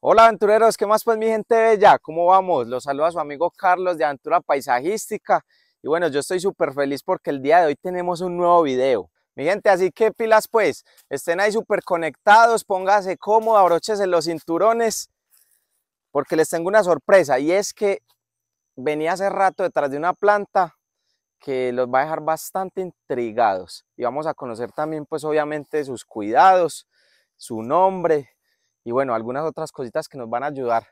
Hola aventureros, ¿qué más pues mi gente bella? ¿Cómo vamos? Los saluda su amigo Carlos de Aventura Paisajística y bueno, yo estoy súper feliz porque el día de hoy tenemos un nuevo video. Mi gente, así que pilas pues, estén ahí súper conectados, póngase cómodo, abróchese los cinturones porque les tengo una sorpresa y es que venía hace rato detrás de una planta que los va a dejar bastante intrigados y vamos a conocer también pues obviamente sus cuidados, su nombre, y bueno, algunas otras cositas que nos van a ayudar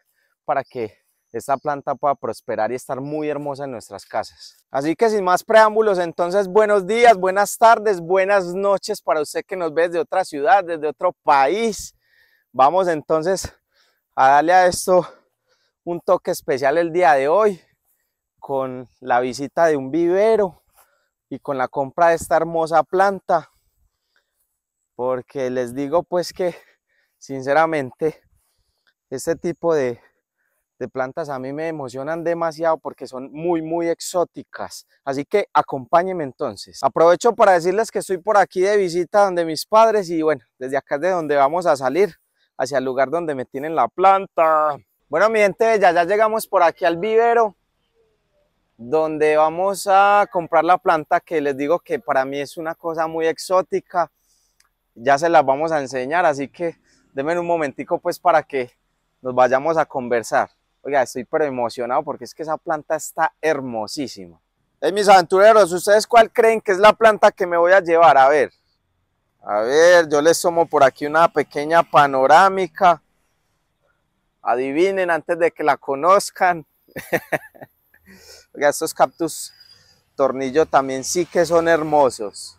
para que esta planta pueda prosperar y estar muy hermosa en nuestras casas. Así que sin más preámbulos, entonces buenos días, buenas tardes, buenas noches para usted que nos ve desde otra ciudad, desde otro país. Vamos entonces a darle a esto un toque especial el día de hoy con la visita de un vivero y con la compra de esta hermosa planta. Porque les digo pues que sinceramente, este tipo de, plantas a mí me emocionan demasiado porque son muy, muy exóticas. Así que acompáñenme entonces. Aprovecho para decirles que estoy por aquí de visita donde mis padres y bueno, desde acá es de donde vamos a salir hacia el lugar donde me tienen la planta. Bueno, mi gente ya llegamos por aquí al vivero donde vamos a comprar la planta que les digo que para mí es una cosa muy exótica. Ya se las vamos a enseñar, así que Deme un momentico pues para que nos vayamos a conversar. Oiga, estoy pero emocionado porque es que esa planta está hermosísima. Hey, eh, mis aventureros, ¿ustedes cuál creen que es la planta que me voy a llevar? A ver, a ver, yo les tomo por aquí una pequeña panorámica. Adivinen antes de que la conozcan. Oiga, estos cactus tornillo también sí que son hermosos.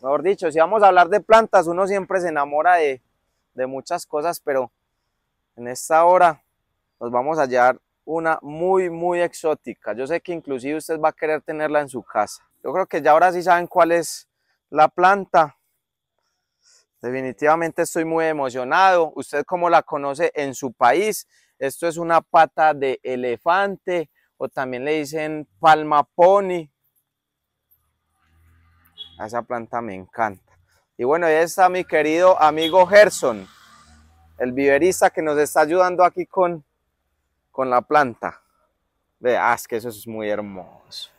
Mejor dicho, si vamos a hablar de plantas, uno siempre se enamora de, de muchas cosas, pero en esta hora nos vamos a hallar una muy, muy exótica. Yo sé que inclusive usted va a querer tenerla en su casa. Yo creo que ya ahora sí saben cuál es la planta. Definitivamente estoy muy emocionado. Usted como la conoce en su país, esto es una pata de elefante o también le dicen palma pony. A esa planta me encanta. Y bueno, ahí está mi querido amigo Gerson el viverista que nos está ayudando aquí con, con la planta. Veas ah, que eso es muy hermoso.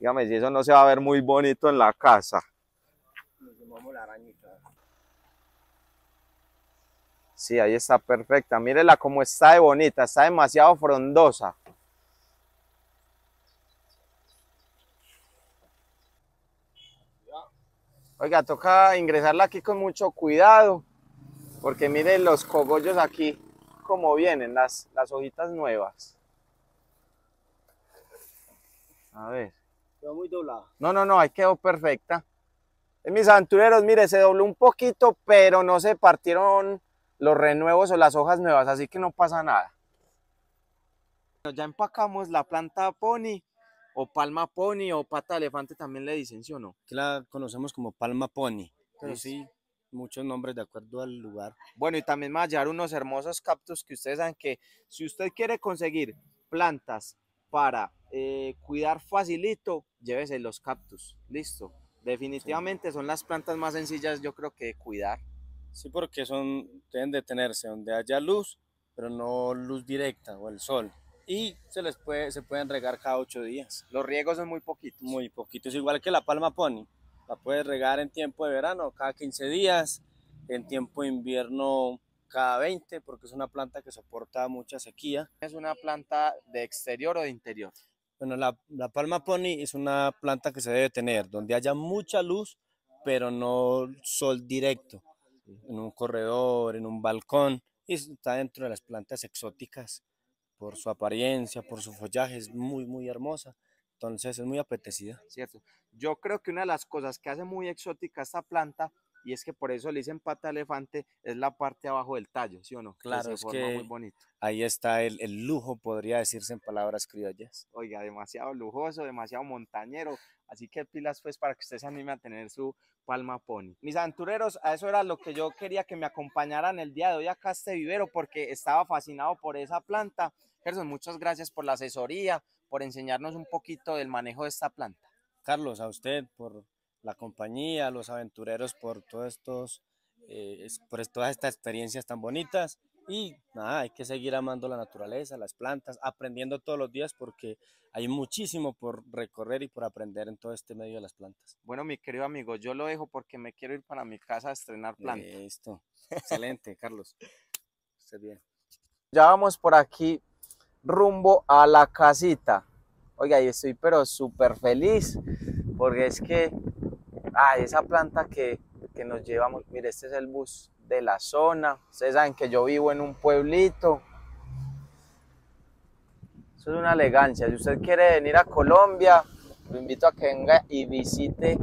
Dígame si eso no se va a ver muy bonito en la casa. Sí, ahí está perfecta. Mírela cómo está de bonita, está demasiado frondosa. Oiga, toca ingresarla aquí con mucho cuidado porque miren los cogollos aquí, como vienen las, las hojitas nuevas. A ver. Quedó muy doblada. No, no, no, ahí quedó perfecta. En eh, mis aventureros, mire, se dobló un poquito, pero no se partieron los renuevos o las hojas nuevas, así que no pasa nada. ya empacamos la planta pony o palma pony o pata elefante también le dicen, ¿sí o no? Que la conocemos como palma pony. Pero sí, muchos nombres de acuerdo al lugar. Bueno, y también me va llevar unos hermosos cactus que ustedes saben que si usted quiere conseguir plantas para eh, cuidar facilito, llévese los cactus, listo. Definitivamente son las plantas más sencillas yo creo que cuidar. Sí, porque son, deben tenerse donde haya luz, pero no luz directa o el sol y se les puede, se pueden regar cada ocho días. Los riegos son muy poquitos. Muy poquitos, igual que la palma pony. La puedes regar en tiempo de verano cada 15 días, en tiempo de invierno cada 20, porque es una planta que soporta mucha sequía. ¿Es una planta de exterior o de interior? Bueno, la, la palma pony es una planta que se debe tener donde haya mucha luz, pero no sol directo, en un corredor, en un balcón, y está dentro de las plantas exóticas por su apariencia, por su follaje, es muy, muy hermosa entonces es muy apetecida. Cierto. Yo creo que una de las cosas que hace muy exótica esta planta y es que por eso le dicen pata elefante, es la parte abajo del tallo, ¿sí o no? Claro, es que muy bonito. ahí está el, el, lujo, podría decirse en palabras criollas. Oiga, demasiado lujoso, demasiado montañero, así que pilas pues para que usted se anime a tener su palma pony. Mis aventureros, a eso era lo que yo quería que me acompañaran el día de hoy acá a este vivero, porque estaba fascinado por esa planta. Gerson, muchas gracias por la asesoría, por enseñarnos un poquito del manejo de esta planta. Carlos, a usted por la compañía, los aventureros por todos estos, eh, por todas estas experiencias tan bonitas y nada, hay que seguir amando la naturaleza, las plantas, aprendiendo todos los días porque hay muchísimo por recorrer y por aprender en todo este medio de las plantas. Bueno, mi querido amigo, yo lo dejo porque me quiero ir para mi casa a estrenar plantas. Listo. Excelente, Carlos. Usted bien. Ya vamos por aquí rumbo a la casita. Oiga, y estoy pero súper feliz porque es que, ah, esa planta que, que nos llevamos, mire, este es el bus de la zona. Ustedes saben que yo vivo en un pueblito. Eso es una elegancia. Si usted quiere venir a Colombia, lo invito a que venga y visite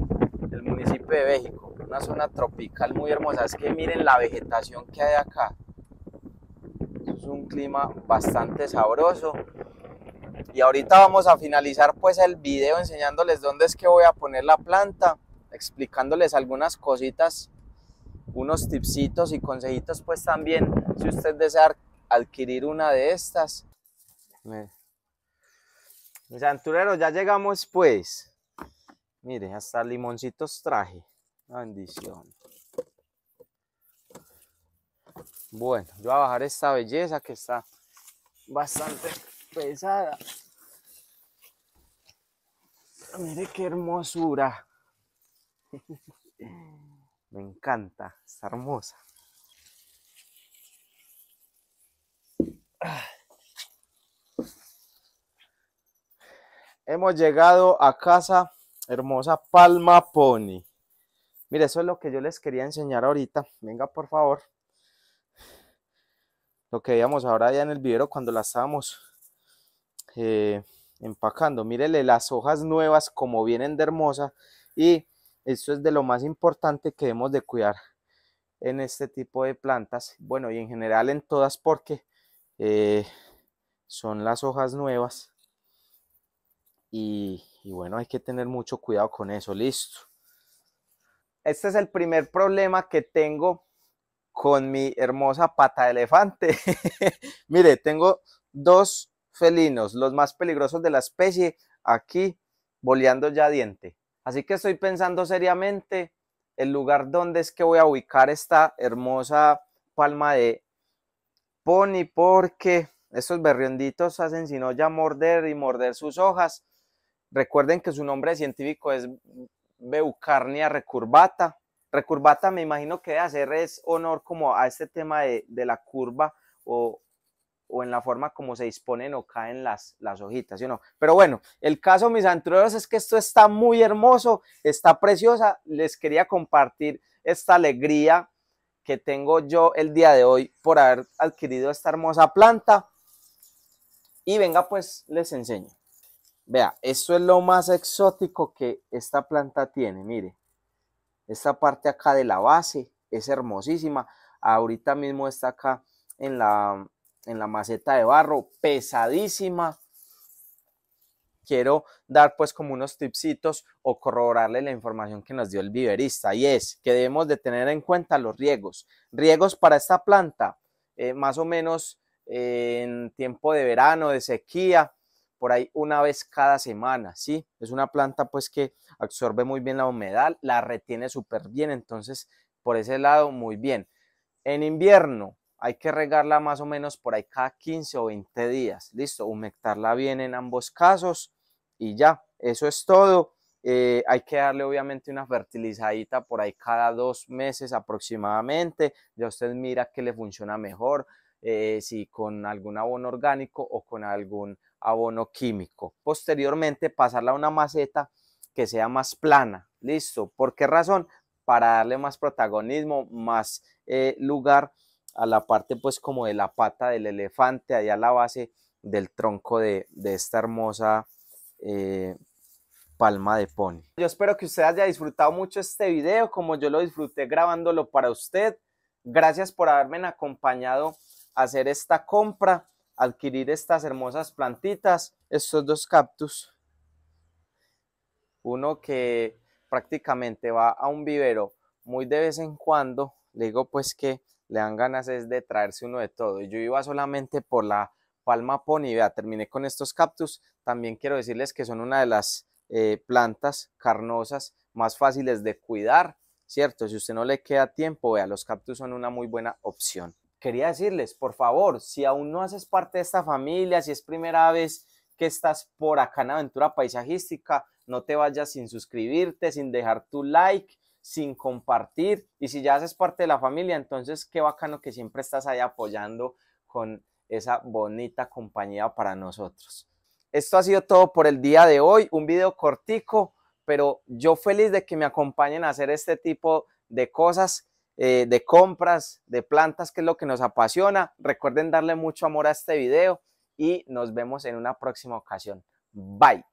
el municipio de México, una zona tropical muy hermosa. Es que miren la vegetación que hay acá es un clima bastante sabroso. Y ahorita vamos a finalizar pues el video enseñándoles dónde es que voy a poner la planta, explicándoles algunas cositas, unos tipsitos y consejitos pues también si usted desea adquirir una de estas. Santurero, ya llegamos pues. Mire, hasta limoncitos traje. Bendición. Bueno, yo voy a bajar esta belleza que está bastante pesada. Mire qué hermosura. Me encanta, está hermosa. Hemos llegado a casa hermosa Palma Pony. Mire, eso es lo que yo les quería enseñar ahorita. Venga, por favor lo que veíamos ahora ya en el vivero cuando la estábamos eh, empacando. Mírele las hojas nuevas como vienen de hermosa y esto es de lo más importante que debemos de cuidar en este tipo de plantas. Bueno, y en general en todas porque eh, son las hojas nuevas. y bueno, hay que tener mucho cuidado con eso. Listo. Este es el primer problema que tengo con mi hermosa pata de elefante. Mire, tengo dos felinos, los más peligrosos de la especie, aquí boleando ya diente. Así que estoy pensando seriamente el lugar donde es que voy a ubicar esta hermosa palma de pony porque estos berrionditos hacen sino ya morder y morder sus hojas. Recuerden que su nombre científico es Beucarnia recurvata Recurvata me imagino que hacer es honor como a este tema de, la curva o, en la forma como se disponen o caen las, las hojitas, ¿sí o no? Pero bueno, el caso, mis antrueros, es que esto está muy hermoso, está preciosa. Les quería compartir esta alegría que tengo yo el día de hoy por haber adquirido esta hermosa planta. Y venga, pues les enseño. Vea, esto es lo más exótico que esta planta tiene, mire. Esta parte acá de la base es hermosísima. Ahorita mismo está acá en la, maceta de barro, pesadísima. Quiero dar pues como unos tipsitos o corroborarle la información que nos dio el viverista y es que debemos de tener en cuenta los riegos. Riegos para esta planta, eh, más o menos eh, en tiempo de verano, de sequía, por ahí una vez cada semana, ¿sí? Es una planta pues que absorbe muy bien la humedad, la retiene súper bien, entonces por ese lado muy bien. En invierno hay que regarla más o menos por ahí cada 15 o 20 días, listo, humectarla bien en ambos casos y ya, eso es todo. Eh, hay que darle obviamente una fertilizadita por ahí cada dos meses aproximadamente. Ya usted mira que le funciona mejor. Eh, si con algún abono orgánico o con algún abono químico. Posteriormente pasarla a una maceta que sea más plana. Listo. ¿Por qué razón? Para darle más protagonismo, más eh, lugar a la parte pues como de la pata del elefante, allá a la base del tronco de, esta hermosa eh, palma de pony. Yo espero que usted haya disfrutado mucho este video como yo lo disfruté grabándolo para usted. Gracias por haberme acompañado hacer esta compra, adquirir estas hermosas plantitas, estos dos cactus. Uno que prácticamente va a un vivero muy de vez en cuando, le digo pues que le dan ganas es de traerse uno de todo. Yo iba solamente por la palma pony, vea, terminé con estos cactus. También quiero decirles que son una de las eh, plantas carnosas más fáciles de cuidar, ¿cierto? Si usted no le queda tiempo, vea, los cactus son una muy buena opción quería decirles, por favor, si aún no haces parte de esta familia, si es primera vez que estás por acá en Aventura Paisajística, no te vayas sin suscribirte, sin dejar tu like, sin compartir. Y si ya haces parte de la familia, entonces qué bacano que siempre estás ahí apoyando con esa bonita compañía para nosotros. Esto ha sido todo por el día de hoy, un video cortico, pero yo feliz de que me acompañen a hacer este tipo de cosas eh, de compras, de plantas, que es lo que nos apasiona. Recuerden darle mucho amor a este video y nos vemos en una próxima ocasión. Bye.